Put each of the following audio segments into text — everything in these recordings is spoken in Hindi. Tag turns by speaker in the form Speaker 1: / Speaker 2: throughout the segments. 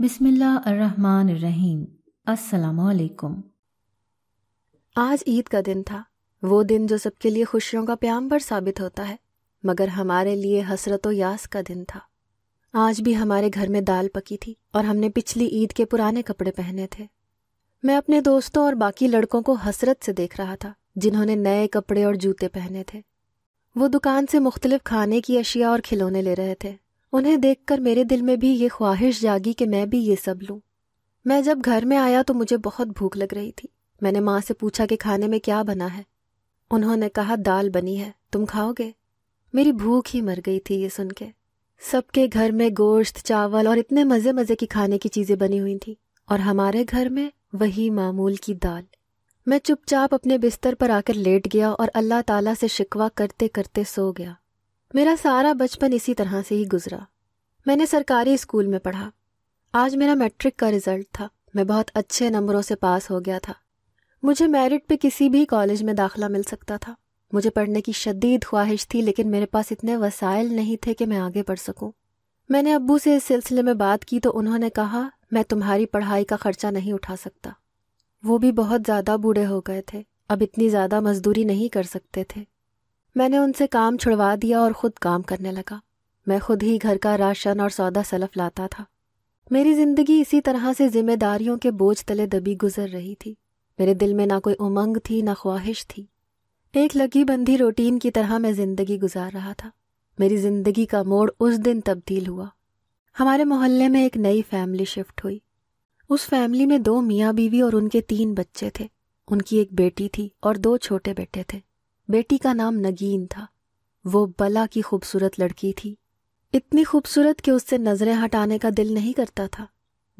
Speaker 1: बिस्मिल्लाहमानीम अस्सलाम आज ईद का दिन था वो दिन जो सबके लिए खुशियों का प्याम्बर साबित होता है मगर हमारे लिए हसरत व यास का दिन था आज भी हमारे घर में दाल पकी थी और हमने पिछली ईद के पुराने कपड़े पहने थे मैं अपने दोस्तों और बाकी लड़कों को हसरत से देख रहा था जिन्होंने नए कपड़े और जूते पहने थे वो दुकान से मुख्तलिफ खाने की अशिया और खिलौने ले रहे थे उन्हें देखकर मेरे दिल में भी ये ख्वाहिश जागी कि मैं भी ये सब लूँ मैं जब घर में आया तो मुझे बहुत भूख लग रही थी मैंने माँ से पूछा कि खाने में क्या बना है उन्होंने कहा दाल बनी है तुम खाओगे मेरी भूख ही मर गई थी ये सुन के सबके घर में गोश्त चावल और इतने मज़े मज़े की खाने की चीज़ें बनी हुई थी और हमारे घर में वही मामूल की दाल मैं चुपचाप अपने बिस्तर पर आकर लेट गया और अल्लाह ताला से शिकवा करते करते सो गया मेरा सारा बचपन इसी तरह से ही गुजरा मैंने सरकारी स्कूल में पढ़ा आज मेरा मैट्रिक का रिजल्ट था मैं बहुत अच्छे नंबरों से पास हो गया था मुझे मेरिट पे किसी भी कॉलेज में दाखला मिल सकता था मुझे पढ़ने की शदीद ख्वाहिश थी लेकिन मेरे पास इतने वसायल नहीं थे कि मैं आगे पढ़ सकूं मैंने अब्बू से इस सिलसिले में बात की तो उन्होंने कहा मैं तुम्हारी पढ़ाई का खर्चा नहीं उठा सकता वो भी बहुत ज़्यादा बूढ़े हो गए थे अब इतनी ज़्यादा मजदूरी नहीं कर सकते थे मैंने उनसे काम छुड़वा दिया और खुद काम करने लगा मैं खुद ही घर का राशन और सौदा सलफ लाता था मेरी जिंदगी इसी तरह से जिम्मेदारियों के बोझ तले दबी गुजर रही थी मेरे दिल में ना कोई उमंग थी ना ख्वाहिश थी एक लगी बंधी रूटीन की तरह मैं जिंदगी गुजार रहा था मेरी जिंदगी का मोड़ उस दिन तब्दील हुआ हमारे मोहल्ले में एक नई फैमिली शिफ्ट हुई उस फैमिली में दो मियाँ बीवी और उनके तीन बच्चे थे उनकी एक बेटी थी और दो छोटे बेटे थे बेटी का नाम नगीन था वो बला की खूबसूरत लड़की थी इतनी खूबसूरत कि उससे नज़रें हटाने का दिल नहीं करता था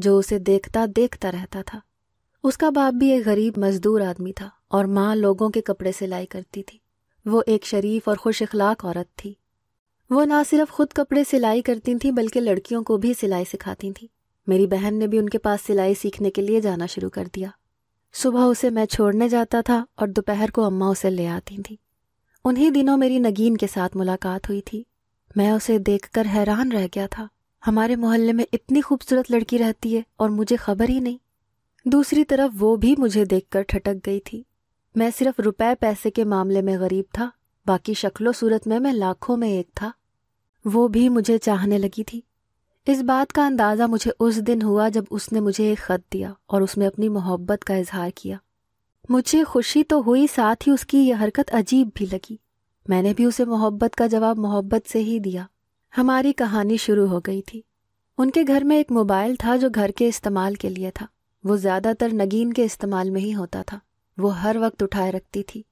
Speaker 1: जो उसे देखता देखता रहता था उसका बाप भी एक गरीब मजदूर आदमी था और माँ लोगों के कपड़े सिलाई करती थी वो एक शरीफ और खुश अखलाक औरत थी वो ना सिर्फ खुद कपड़े सिलाई करती थी बल्कि लड़कियों को भी सिलाई सिखाती थी मेरी बहन ने भी उनके पास सिलाई सीखने के लिए जाना शुरू कर दिया सुबह उसे मैं छोड़ने जाता था और दोपहर को अम्मा उसे ले आती थी उन्हीं दिनों मेरी नगीन के साथ मुलाकात हुई थी मैं उसे देखकर हैरान रह गया था हमारे मोहल्ले में इतनी खूबसूरत लड़की रहती है और मुझे खबर ही नहीं दूसरी तरफ वो भी मुझे देखकर ठटक गई थी मैं सिर्फ रुपए पैसे के मामले में गरीब था बाकी शक्लो सूरत में मैं लाखों में एक था वो भी मुझे चाहने लगी थी इस बात का अंदाज़ा मुझे उस दिन हुआ जब उसने मुझे एक ख़त दिया और उसमें अपनी मोहब्बत का इजहार किया मुझे खुशी तो हुई साथ ही उसकी यह हरकत अजीब भी लगी मैंने भी उसे मोहब्बत का जवाब मोहब्बत से ही दिया हमारी कहानी शुरू हो गई थी उनके घर में एक मोबाइल था जो घर के इस्तेमाल के लिए था वो ज़्यादातर नगीन के इस्तेमाल में ही होता था वो हर वक्त उठाए रखती थी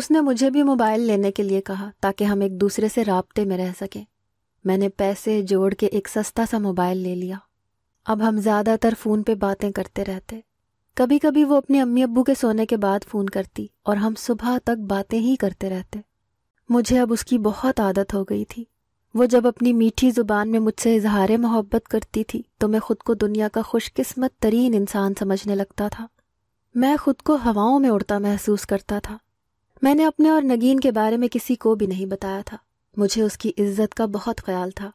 Speaker 1: उसने मुझे भी मोबाइल लेने के लिए कहा ताकि हम एक दूसरे से रबते में रह सकें मैंने पैसे जोड़ के एक सस्ता सा मोबाइल ले लिया अब हम ज़्यादातर फ़ोन पे बातें करते रहते कभी कभी वो अपने अम्मी अब्बू के सोने के बाद फ़ोन करती और हम सुबह तक बातें ही करते रहते मुझे अब उसकी बहुत आदत हो गई थी वो जब अपनी मीठी ज़ुबान में मुझसे इजहार मोहब्बत करती थी तो मैं ख़ुद को दुनिया का खुशकिस्मत तरीन इंसान समझने लगता था मैं खुद को हवाओं में उड़ता महसूस करता था मैंने अपने और नगीन के बारे में किसी को भी नहीं बताया था मुझे उसकी इज्जत का बहुत ख्याल था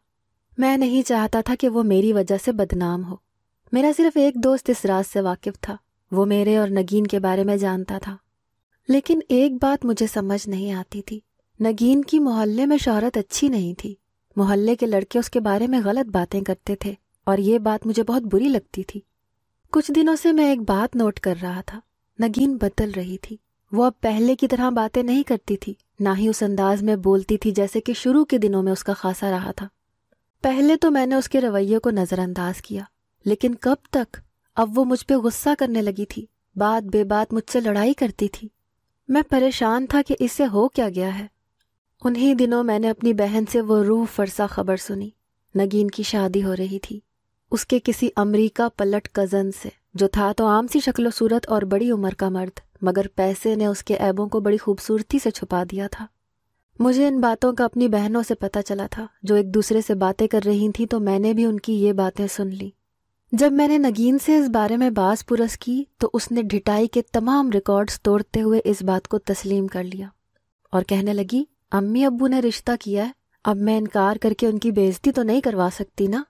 Speaker 1: मैं नहीं चाहता था कि वो मेरी वजह से बदनाम हो मेरा सिर्फ एक दोस्त इस राज से वाकिफ था वो मेरे और नगीन के बारे में जानता था लेकिन एक बात मुझे समझ नहीं आती थी नगीन की मोहल्ले में शहरत अच्छी नहीं थी मोहल्ले के लड़के उसके बारे में गलत बातें करते थे और ये बात मुझे बहुत बुरी लगती थी कुछ दिनों से मैं एक बात नोट कर रहा था नगीन बदल रही थी वो अब पहले की तरह बातें नहीं करती थी ना ही उस अंदाज में बोलती थी जैसे कि शुरू के दिनों में उसका खासा रहा था पहले तो मैंने उसके रवैये को नज़रअंदाज किया लेकिन कब तक अब वो मुझ पर गुस्सा करने लगी थी बात बेबात मुझसे लड़ाई करती थी मैं परेशान था कि इससे हो क्या गया है उन्हीं दिनों मैंने अपनी बहन से वो रूह फरसा खबर सुनी नगीन की शादी हो रही थी उसके किसी अमरीका पलट कज़न से जो था तो आम सी शक्लो सूरत और बड़ी उम्र का मर्द मगर पैसे ने उसके ऐबों को बड़ी खूबसूरती से छुपा दिया था मुझे इन बातों का अपनी बहनों से पता चला था जो एक दूसरे से बातें कर रही थी तो मैंने भी उनकी ये बातें सुन ली जब मैंने नगीन से इस बारे में बास पुरस की तो उसने ढिटाई के तमाम रिकॉर्ड्स तोड़ते हुए इस बात को तस्लीम कर लिया और कहने लगी अम्मी अब्बू ने रिश्ता किया है अब मैं इनकार करके उनकी बेइज्जती तो नहीं करवा सकती ना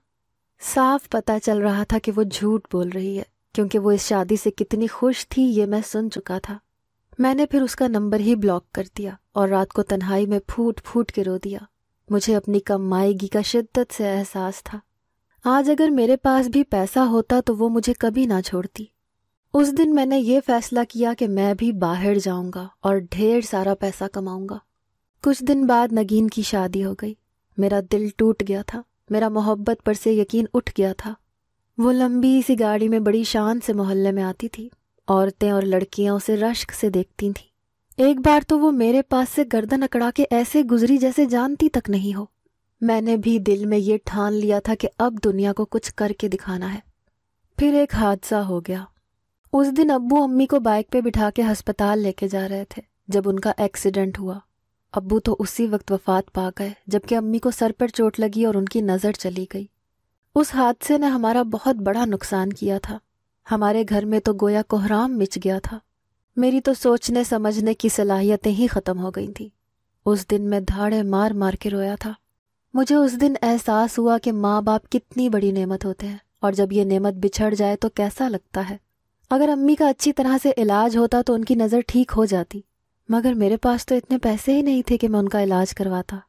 Speaker 1: साफ पता चल रहा था कि वो झूठ बोल रही है क्योंकि वो इस शादी से कितनी खुश थी ये मैं सुन चुका था मैंने फिर उसका नंबर ही ब्लॉक कर दिया और रात को तन्हाई में फूट फूट के रो दिया मुझे अपनी कमाएगी का शिद्दत से एहसास था आज अगर मेरे पास भी पैसा होता तो वो मुझे कभी ना छोड़ती उस दिन मैंने ये फैसला किया कि मैं भी बाहर जाऊंगा और ढेर सारा पैसा कमाऊंगा कुछ दिन बाद नगीन की शादी हो गई मेरा दिल टूट गया था मेरा मोहब्बत पर से यकीन उठ गया था वो लंबी सी गाड़ी में बड़ी शान से मोहल्ले में आती थी औरतें और लड़कियां उसे रश्क से देखती थीं एक बार तो वो मेरे पास से गर्दन अकड़ा के ऐसे गुजरी जैसे जानती तक नहीं हो मैंने भी दिल में ये ठान लिया था कि अब दुनिया को कुछ करके दिखाना है फिर एक हादसा हो गया उस दिन अब्बू अम्मी को बाइक पे बिठा के अस्पताल लेके जा रहे थे जब उनका एक्सीडेंट हुआ अब्बू तो उसी वक्त वफात पा गए जबकि अम्मी को सर पर चोट लगी और उनकी नज़र चली गई उस हादसे ने हमारा बहुत बड़ा नुकसान किया था हमारे घर में तो गोया कोहराम मिच गया था मेरी तो सोचने समझने की सलाहियतें ही ख़त्म हो गई थी उस दिन मैं धाड़े मार मार के रोया था मुझे उस दिन एहसास हुआ कि माँ बाप कितनी बड़ी नेमत होते हैं और जब ये नेमत बिछड़ जाए तो कैसा लगता है अगर अम्मी का अच्छी तरह से इलाज होता तो उनकी नज़र ठीक हो जाती मगर मेरे पास तो इतने पैसे ही नहीं थे कि मैं उनका इलाज करवाता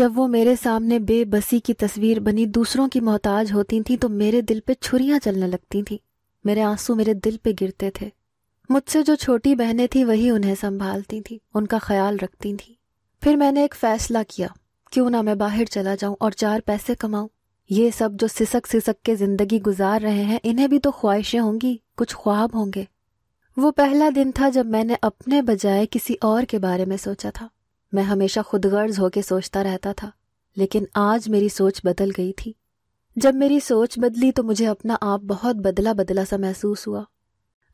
Speaker 1: जब वो मेरे सामने बेबसी की तस्वीर बनी दूसरों की मोहताज होती थी तो मेरे दिल पे छुरियां चलने लगती थी मेरे आंसू मेरे दिल पे गिरते थे मुझसे जो छोटी बहनें थी वही उन्हें संभालती थी उनका ख्याल रखती थी फिर मैंने एक फैसला किया क्यों ना मैं बाहर चला जाऊं और चार पैसे कमाऊं ये सब जो सिसक सिसक के जिंदगी गुजार रहे हैं इन्हें भी तो ख्वाहिशें होंगी कुछ ख्वाब होंगे वो पहला दिन था जब मैंने अपने बजाय किसी और के बारे में सोचा था मैं हमेशा खुदगर्ज होकर सोचता रहता था लेकिन आज मेरी सोच बदल गई थी जब मेरी सोच बदली तो मुझे अपना आप बहुत बदला बदला सा महसूस हुआ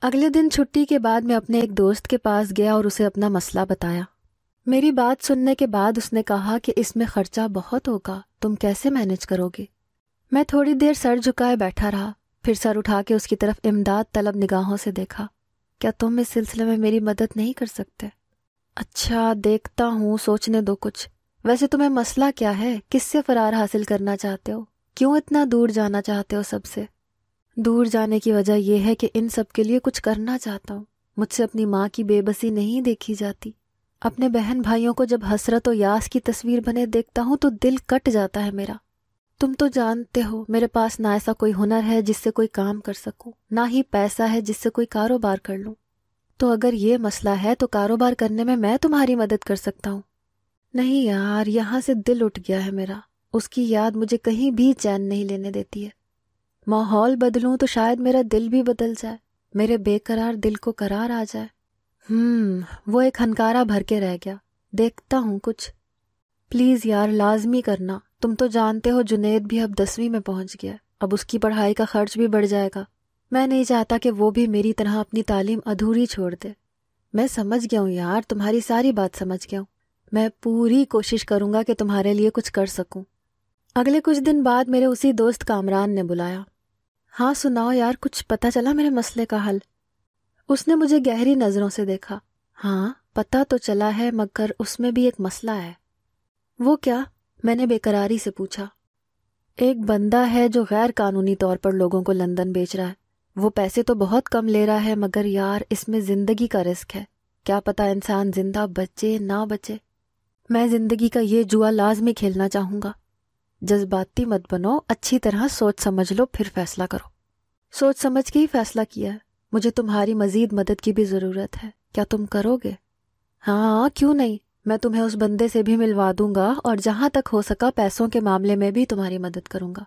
Speaker 1: अगले दिन छुट्टी के बाद मैं अपने एक दोस्त के पास गया और उसे अपना मसला बताया मेरी बात सुनने के बाद उसने कहा कि इसमें खर्चा बहुत होगा तुम कैसे मैनेज करोगे मैं थोड़ी देर सर झुकाए बैठा रहा फिर सर उठा के उसकी तरफ इमदाद तलब निगाहों से देखा क्या तुम इस सिलसिले में मेरी मदद नहीं कर सकते अच्छा देखता हूँ सोचने दो कुछ वैसे तुम्हें मसला क्या है किससे फरार हासिल करना चाहते हो क्यों इतना दूर जाना चाहते हो सबसे दूर जाने की वजह यह है कि इन सब के लिए कुछ करना चाहता हूँ मुझसे अपनी माँ की बेबसी नहीं देखी जाती अपने बहन भाइयों को जब हसरत और यास की तस्वीर बने देखता हूँ तो दिल कट जाता है मेरा तुम तो जानते हो मेरे पास ना ऐसा कोई हुनर है जिससे कोई काम कर सकूं ना ही पैसा है जिससे कोई कारोबार कर लूं तो अगर ये मसला है तो कारोबार करने में मैं तुम्हारी मदद कर सकता हूँ नहीं यार यहाँ से दिल उठ गया है मेरा उसकी याद मुझे कहीं भी चैन नहीं लेने देती है माहौल बदलूं तो शायद मेरा दिल भी बदल जाए मेरे बेकरार दिल को करार आ जाए हम्म वो एक हनकारा भर के रह गया देखता हूँ कुछ प्लीज़ यार लाजमी करना तुम तो जानते हो जुनेद भी अब दसवीं में पहुंच गया अब उसकी पढ़ाई का खर्च भी बढ़ जाएगा मैं नहीं चाहता कि वो भी मेरी तरह अपनी तालीम अधूरी छोड़ दे मैं समझ गया हूँ यार तुम्हारी सारी बात समझ गया हूँ मैं पूरी कोशिश करूंगा कि तुम्हारे लिए कुछ कर सकूं अगले कुछ दिन बाद मेरे उसी दोस्त कामरान ने बुलाया हाँ सुनाओ यार कुछ पता चला मेरे मसले का हल उसने मुझे गहरी नज़रों से देखा हाँ पता तो चला है मगर उसमें भी एक मसला है वो क्या मैंने बेकरारी से पूछा एक बंदा है जो गैर कानूनी तौर पर लोगों को लंदन बेच रहा है वो पैसे तो बहुत कम ले रहा है मगर यार इसमें ज़िंदगी का रिस्क है क्या पता इंसान जिंदा बचे ना बचे मैं ज़िंदगी का ये जुआ लाजमी खेलना चाहूंगा जज्बाती मत बनो अच्छी तरह सोच समझ लो फिर फैसला करो सोच समझ के ही फैसला किया है मुझे तुम्हारी मजीद मदद की भी ज़रूरत है क्या तुम करोगे हाँ क्यों नहीं मैं तुम्हें उस बंदे से भी मिलवा दूंगा और जहां तक हो सका पैसों के मामले में भी तुम्हारी मदद करूंगा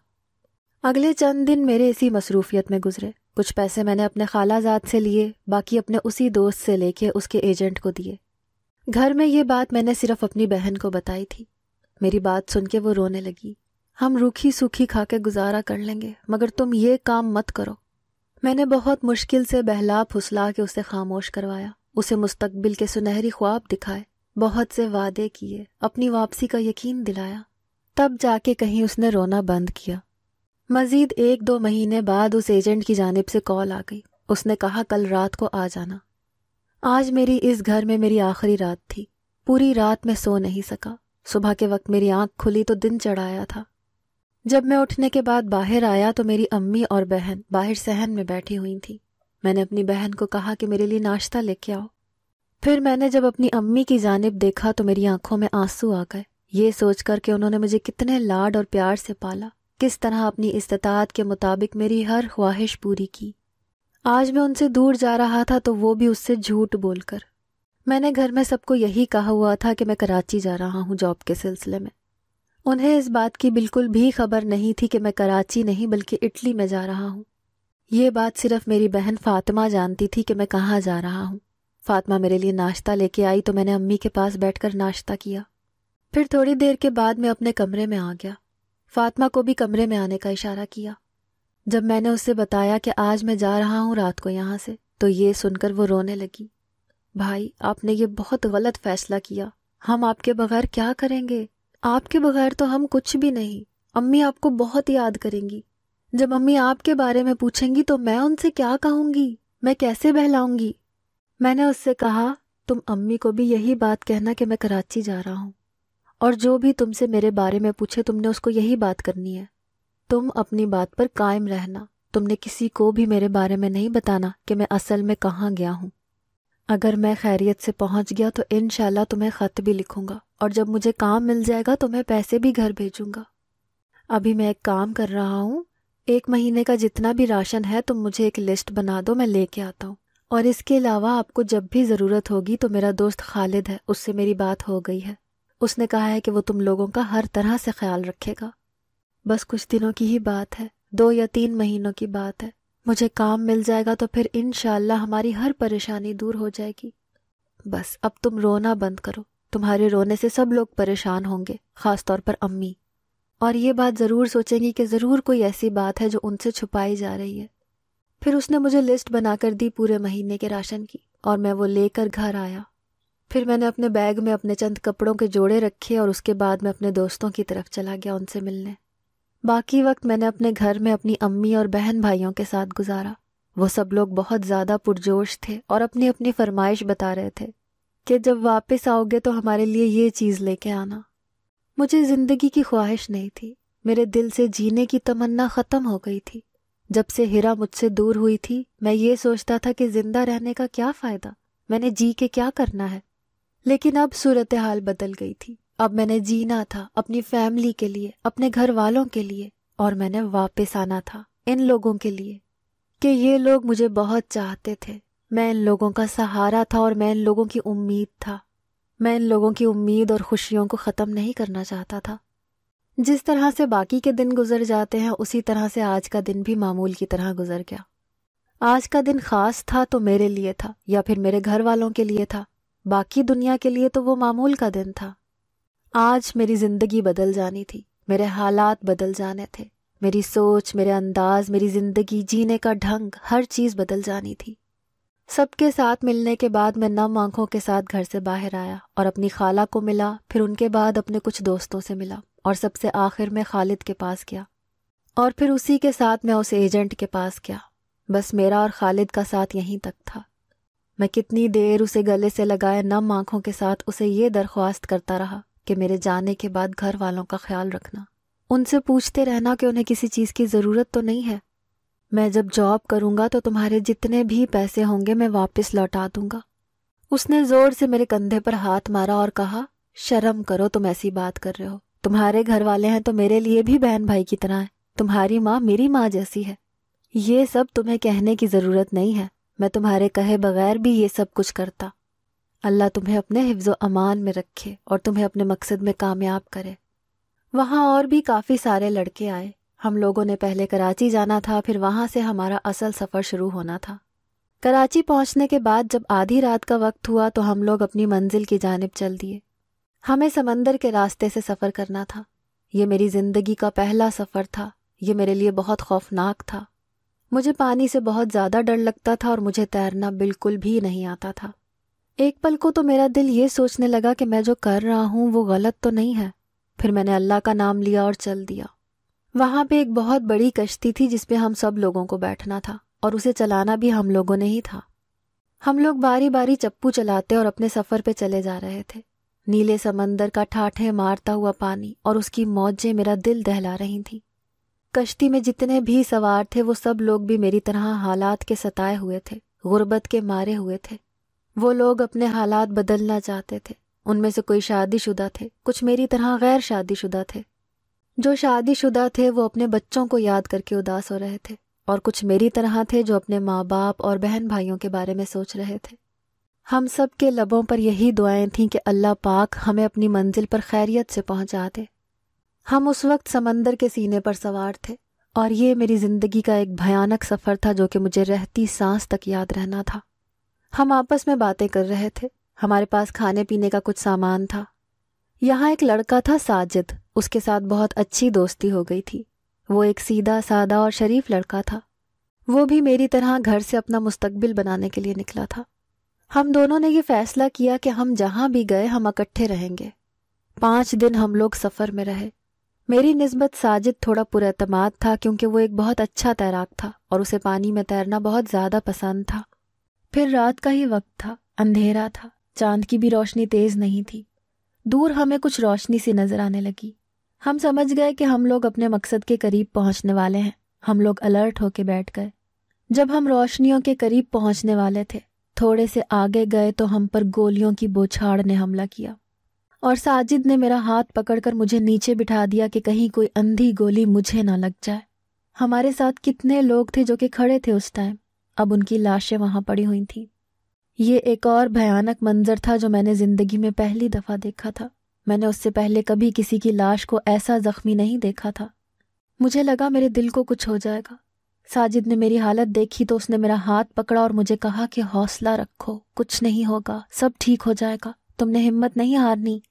Speaker 1: अगले चंद दिन मेरे इसी मसरूफियत में गुजरे कुछ पैसे मैंने अपने खालाजाद से लिए बाकी अपने उसी दोस्त से लेके उसके एजेंट को दिए घर में ये बात मैंने सिर्फ अपनी बहन को बताई थी मेरी बात सुन के वो रोने लगी हम रूखी सूखी खा के गुजारा कर लेंगे मगर तुम ये काम मत करो मैंने बहुत मुश्किल से बहला फुसला के उसे खामोश करवाया उसे मुस्तकबिल के सुनहरी ख्वाब दिखाए बहुत से वादे किए अपनी वापसी का यकीन दिलाया तब जाके कहीं उसने रोना बंद किया मजीद एक दो महीने बाद उस एजेंट की जानब से कॉल आ गई उसने कहा कल रात को आ जाना आज मेरी इस घर में मेरी आखिरी रात थी पूरी रात मैं सो नहीं सका सुबह के वक्त मेरी आंख खुली तो दिन चढ़ाया था जब मैं उठने के बाद बाहर आया तो मेरी अम्मी और बहन बाहर सहन में बैठी हुई थी मैंने अपनी बहन को कहा कि मेरे लिए नाश्ता लेके आओ फिर मैंने जब अपनी अम्मी की जानब देखा तो मेरी आंखों में आंसू आ गए ये सोचकर कि उन्होंने मुझे कितने लाड और प्यार से पाला किस तरह अपनी इस्तात के मुताबिक मेरी हर ख्वाहिश पूरी की आज मैं उनसे दूर जा रहा था तो वो भी उससे झूठ बोलकर मैंने घर में सबको यही कहा हुआ था कि मैं कराची जा रहा हूँ जॉब के सिलसिले में उन्हें इस बात की बिल्कुल भी खबर नहीं थी कि मैं कराची नहीं बल्कि इटली में जा रहा हूँ ये बात सिर्फ मेरी बहन फातिमा जानती थी कि मैं कहाँ जा रहा हूँ फातिमा मेरे लिए नाश्ता लेके आई तो मैंने अम्मी के पास बैठकर नाश्ता किया फिर थोड़ी देर के बाद मैं अपने कमरे में आ गया फातिमा को भी कमरे में आने का इशारा किया जब मैंने उससे बताया कि आज मैं जा रहा हूं रात को यहां से तो ये सुनकर वो रोने लगी भाई आपने ये बहुत गलत फैसला किया हम आपके बगैर क्या करेंगे आपके बगैर तो हम कुछ भी नहीं अम्मी आपको बहुत याद करेंगी जब अम्मी आपके बारे में पूछेंगी तो मैं उनसे क्या कहूंगी मैं कैसे बहलाऊंगी मैंने उससे कहा तुम अम्मी को भी यही बात कहना कि मैं कराची जा रहा हूँ और जो भी तुमसे मेरे बारे में पूछे तुमने उसको यही बात करनी है तुम अपनी बात पर कायम रहना तुमने किसी को भी मेरे बारे में नहीं बताना कि मैं असल में कहाँ गया हूँ अगर मैं खैरियत से पहुँच गया तो इन तुम्हें ख़त भी लिखूंगा और जब मुझे काम मिल जाएगा तो मैं पैसे भी घर भेजूंगा अभी मैं एक काम कर रहा हूँ एक महीने का जितना भी राशन है तुम मुझे एक लिस्ट बना दो मैं लेके आता हूँ और इसके अलावा आपको जब भी ज़रूरत होगी तो मेरा दोस्त खालिद है उससे मेरी बात हो गई है उसने कहा है कि वो तुम लोगों का हर तरह से ख्याल रखेगा बस कुछ दिनों की ही बात है दो या तीन महीनों की बात है मुझे काम मिल जाएगा तो फिर इन हमारी हर परेशानी दूर हो जाएगी बस अब तुम रोना बंद करो तुम्हारे रोने से सब लोग परेशान होंगे खासतौर पर अम्मी और ये बात ज़रूर सोचेंगी कि ज़रूर कोई ऐसी बात है जो उनसे छुपाई जा रही है फिर उसने मुझे लिस्ट बनाकर दी पूरे महीने के राशन की और मैं वो लेकर घर आया फिर मैंने अपने बैग में अपने चंद कपड़ों के जोड़े रखे और उसके बाद मैं अपने दोस्तों की तरफ चला गया उनसे मिलने बाकी वक्त मैंने अपने घर में अपनी अम्मी और बहन भाइयों के साथ गुजारा वो सब लोग बहुत ज़्यादा पुरजोश थे और अपनी अपनी फरमाइश बता रहे थे कि जब वापस आओगे तो हमारे लिए ये चीज़ लेके आना मुझे ज़िंदगी की ख्वाहिश नहीं थी मेरे दिल से जीने की तमन्ना ख़त्म हो गई थी जब से हिरा मुझसे दूर हुई थी मैं ये सोचता था कि ज़िंदा रहने का क्या फ़ायदा मैंने जी के क्या करना है लेकिन अब सूरत हाल बदल गई थी अब मैंने जीना था अपनी फैमिली के लिए अपने घर वालों के लिए और मैंने वापस आना था इन लोगों के लिए कि ये लोग मुझे बहुत चाहते थे मैं इन लोगों का सहारा था और मैं इन लोगों की उम्मीद था मैं इन लोगों की उम्मीद और खुशियों को ख़त्म नहीं करना चाहता था जिस तरह से बाकी के दिन गुजर जाते हैं उसी तरह से आज का दिन भी मामूल की तरह गुजर गया आज का दिन खास था तो मेरे लिए था या फिर मेरे घर वालों के लिए था बाकी दुनिया के लिए तो वो मामूल का दिन था आज मेरी जिंदगी बदल जानी थी मेरे हालात बदल जाने थे मेरी सोच मेरे अंदाज मेरी जिंदगी जीने का ढंग हर चीज बदल जानी थी सबके साथ मिलने के बाद मैं नम आंखों के साथ घर से बाहर आया और अपनी खाला को मिला फिर उनके बाद अपने कुछ दोस्तों से मिला और सबसे आखिर में खालिद के पास गया और फिर उसी के साथ मैं उस एजेंट के पास गया बस मेरा और खालिद का साथ यहीं तक था मैं कितनी देर उसे गले से लगाए नम आंखों के साथ उसे ये दरख्वास्त करता रहा कि मेरे जाने के बाद घर वालों का ख्याल रखना उनसे पूछते रहना कि उन्हें किसी चीज़ की ज़रूरत तो नहीं है मैं जब जॉब करूंगा तो तुम्हारे जितने भी पैसे होंगे मैं वापस लौटा दूंगा उसने ज़ोर से मेरे कंधे पर हाथ मारा और कहा शर्म करो तुम ऐसी बात कर रहे हो तुम्हारे घर वाले हैं तो मेरे लिए भी बहन भाई की तरह है तुम्हारी माँ मेरी माँ जैसी है ये सब तुम्हें कहने की ज़रूरत नहीं है मैं तुम्हारे कहे बगैर भी ये सब कुछ करता अल्लाह तुम्हें अपने हिफ्ज अमान में रखे और तुम्हें अपने मकसद में कामयाब करे वहाँ और भी काफ़ी सारे लड़के आए हम लोगों ने पहले कराची जाना था फिर वहाँ से हमारा असल सफ़र शुरू होना था कराची पहुँचने के बाद जब आधी रात का वक्त हुआ तो हम लोग अपनी मंजिल की जानब चल दिए हमें समंदर के रास्ते से सफ़र करना था ये मेरी ज़िंदगी का पहला सफ़र था ये मेरे लिए बहुत खौफनाक था मुझे पानी से बहुत ज़्यादा डर लगता था और मुझे तैरना बिल्कुल भी नहीं आता था एक पल को तो मेरा दिल ये सोचने लगा कि मैं जो कर रहा हूँ वो गलत तो नहीं है फिर मैंने अल्लाह का नाम लिया और चल दिया वहाँ पे एक बहुत बड़ी कश्ती थी जिसपे हम सब लोगों को बैठना था और उसे चलाना भी हम लोगों ने ही था हम लोग बारी बारी चप्पू चलाते और अपने सफ़र पे चले जा रहे थे नीले समंदर का ठाठे मारता हुआ पानी और उसकी मौजें मेरा दिल दहला रही थी कश्ती में जितने भी सवार थे वो सब लोग भी मेरी तरह हालात के सताए हुए थे गुर्बत के मारे हुए थे वो लोग अपने हालात बदलना चाहते थे उनमें से कोई शादीशुदा थे कुछ मेरी तरह गैर शादीशुदा थे जो शादीशुदा थे वो अपने बच्चों को याद करके उदास हो रहे थे और कुछ मेरी तरह थे जो अपने माँ बाप और बहन भाइयों के बारे में सोच रहे थे हम सब के लबों पर यही दुआएं थीं कि अल्लाह पाक हमें अपनी मंजिल पर खैरियत से पहुंचा दे हम उस वक्त समंदर के सीने पर सवार थे और ये मेरी जिंदगी का एक भयानक सफर था जो कि मुझे रहती सांस तक याद रहना था हम आपस में बातें कर रहे थे हमारे पास खाने पीने का कुछ सामान था यहाँ एक लड़का था साजिद उसके साथ बहुत अच्छी दोस्ती हो गई थी वो एक सीधा सादा और शरीफ लड़का था वो भी मेरी तरह घर से अपना मुस्तकबिल बनाने के लिए निकला था हम दोनों ने ये फैसला किया कि हम जहाँ भी गए हम इकट्ठे रहेंगे पाँच दिन हम लोग सफ़र में रहे मेरी नस्बत साजिद थोड़ा पुरतमाद था क्योंकि वो एक बहुत अच्छा तैराक था और उसे पानी में तैरना बहुत ज़्यादा पसंद था फिर रात का ही वक्त था अंधेरा था चांद की भी रोशनी तेज़ नहीं थी दूर हमें कुछ रोशनी सी नज़र आने लगी हम समझ गए कि हम लोग अपने मकसद के करीब पहुंचने वाले हैं हम लोग अलर्ट होके बैठ गए जब हम रोशनियों के करीब पहुंचने वाले थे थोड़े से आगे गए तो हम पर गोलियों की बौछाड़ ने हमला किया और साजिद ने मेरा हाथ पकड़कर मुझे नीचे बिठा दिया कि कहीं कोई अंधी गोली मुझे ना लग जाए हमारे साथ कितने लोग थे जो कि खड़े थे उस टाइम अब उनकी लाशें वहां पड़ी हुई थीं ये एक और भयानक मंजर था जो मैंने जिंदगी में पहली दफा देखा था मैंने उससे पहले कभी किसी की लाश को ऐसा जख्मी नहीं देखा था मुझे लगा मेरे दिल को कुछ हो जाएगा साजिद ने मेरी हालत देखी तो उसने मेरा हाथ पकड़ा और मुझे कहा कि हौसला रखो कुछ नहीं होगा सब ठीक हो जाएगा तुमने हिम्मत नहीं हारनी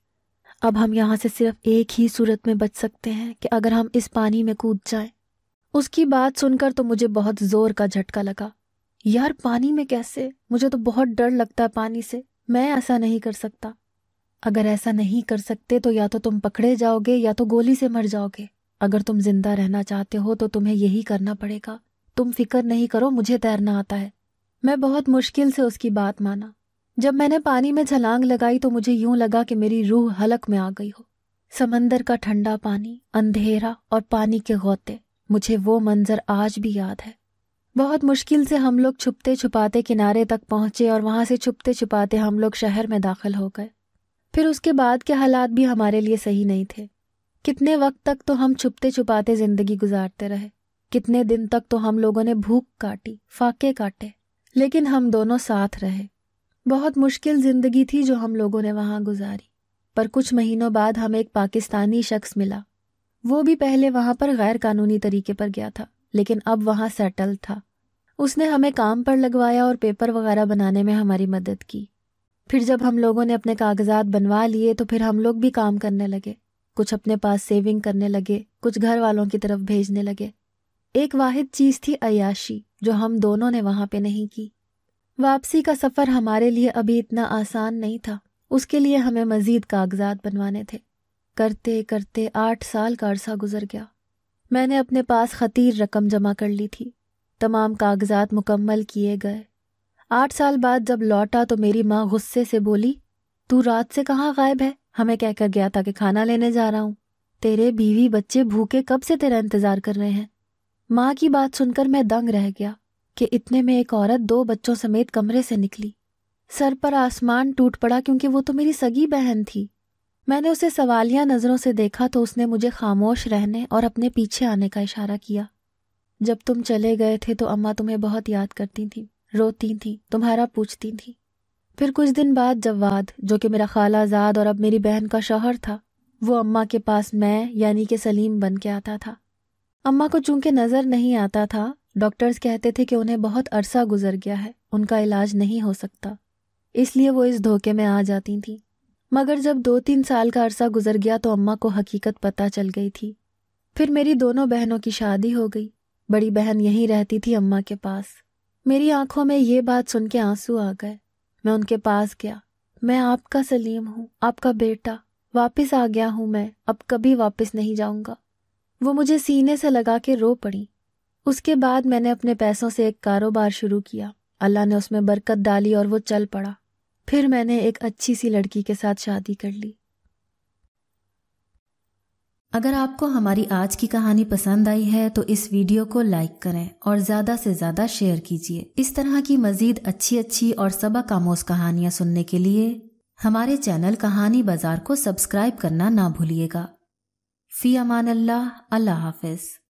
Speaker 1: अब हम यहाँ से सिर्फ एक ही सूरत में बच सकते हैं कि अगर हम इस पानी में कूद जाएं। उसकी बात सुनकर तो मुझे बहुत जोर का झटका लगा यार पानी में कैसे मुझे तो बहुत डर लगता है पानी से मैं ऐसा नहीं कर सकता अगर ऐसा नहीं कर सकते तो या तो तुम पकड़े जाओगे या तो गोली से मर जाओगे अगर तुम जिंदा रहना चाहते हो तो तुम्हें यही करना पड़ेगा तुम फिक्र नहीं करो मुझे तैरना आता है मैं बहुत मुश्किल से उसकी बात माना जब मैंने पानी में छलांग लगाई तो मुझे यूं लगा कि मेरी रूह हलक में आ गई हो समंदर का ठंडा पानी अंधेरा और पानी के गोते मुझे वो मंजर आज भी याद है बहुत मुश्किल से हम लोग छुपते छुपाते किनारे तक पहुंचे और वहां से छुपते छुपाते हम लोग शहर में दाखिल हो गए फिर उसके बाद के हालात भी हमारे लिए सही नहीं थे कितने वक्त तक तो हम छुपते छुपाते जिंदगी गुजारते रहे कितने दिन तक तो हम लोगों ने भूख काटी फाके काटे लेकिन हम दोनों साथ रहे बहुत मुश्किल ज़िंदगी थी जो हम लोगों ने वहाँ गुजारी पर कुछ महीनों बाद हमें एक पाकिस्तानी शख्स मिला वो भी पहले वहां पर गैर कानूनी तरीके पर गया था लेकिन अब वहाँ सेटल था उसने हमें काम पर लगवाया और पेपर वगैरह बनाने में हमारी मदद की फिर जब हम लोगों ने अपने कागजात बनवा लिए तो फिर हम लोग भी काम करने लगे कुछ अपने पास सेविंग करने लगे कुछ घर वालों की तरफ भेजने लगे एक वाहिद चीज़ थी अयाशी जो हम दोनों ने वहाँ पे नहीं की वापसी का सफ़र हमारे लिए अभी इतना आसान नहीं था उसके लिए हमें मज़ीद कागजात बनवाने थे करते करते आठ साल का अरसा गुजर गया मैंने अपने पास खतीर रकम जमा कर ली थी तमाम कागजात मुकम्मल किए गए आठ साल बाद जब लौटा तो मेरी माँ गुस्से से बोली तू रात से कहाँ गायब है हमें कह कर गया था कि खाना लेने जा रहा हूँ तेरे बीवी बच्चे भूखे कब से तेरा इंतजार कर रहे हैं माँ की बात सुनकर मैं दंग रह गया कि इतने में एक औरत दो बच्चों समेत कमरे से निकली सर पर आसमान टूट पड़ा क्योंकि वो तो मेरी सगी बहन थी मैंने उसे सवालिया नज़रों से देखा तो उसने मुझे खामोश रहने और अपने पीछे आने का इशारा किया जब तुम चले गए थे तो अम्मा तुम्हें बहुत याद करती थी रोती थी तुम्हारा पूछती थी फिर कुछ दिन बाद जवाद जो कि मेरा खाला आजाद और अब मेरी बहन का शौहर था वो अम्मा के पास मैं यानी कि सलीम बन के आता था अम्मा को चूंकि नज़र नहीं आता था डॉक्टर्स कहते थे कि उन्हें बहुत अरसा गुजर गया है उनका इलाज नहीं हो सकता इसलिए वो इस धोखे में आ जाती थीं मगर जब दो तीन साल का अरसा गुजर गया तो अम्मा को हकीकत पता चल गई थी फिर मेरी दोनों बहनों की शादी हो गई बड़ी बहन यहीं रहती थी अम्मा के पास मेरी आंखों में ये बात सुन के आंसू आ गए मैं उनके पास गया मैं आपका सलीम हूँ आपका बेटा वापिस आ गया हूँ मैं अब कभी वापिस नहीं जाऊंगा वो मुझे सीने से लगा के रो पड़ी उसके बाद मैंने अपने पैसों से एक कारोबार शुरू किया अल्लाह ने उसमें बरकत डाली और वो चल पड़ा फिर मैंने एक अच्छी सी लड़की के साथ शादी कर ली अगर आपको हमारी आज की कहानी पसंद आई है तो इस वीडियो को लाइक करें और ज़्यादा से ज़्यादा शेयर कीजिए इस तरह की मज़ीद अच्छी अच्छी और सबक आमोज कहानियां सुनने के लिए हमारे चैनल कहानी बाज़ार को सब्सक्राइब करना ना भूलिएगा फ़ी अमान अल्लाह अल्लाह हाफिज़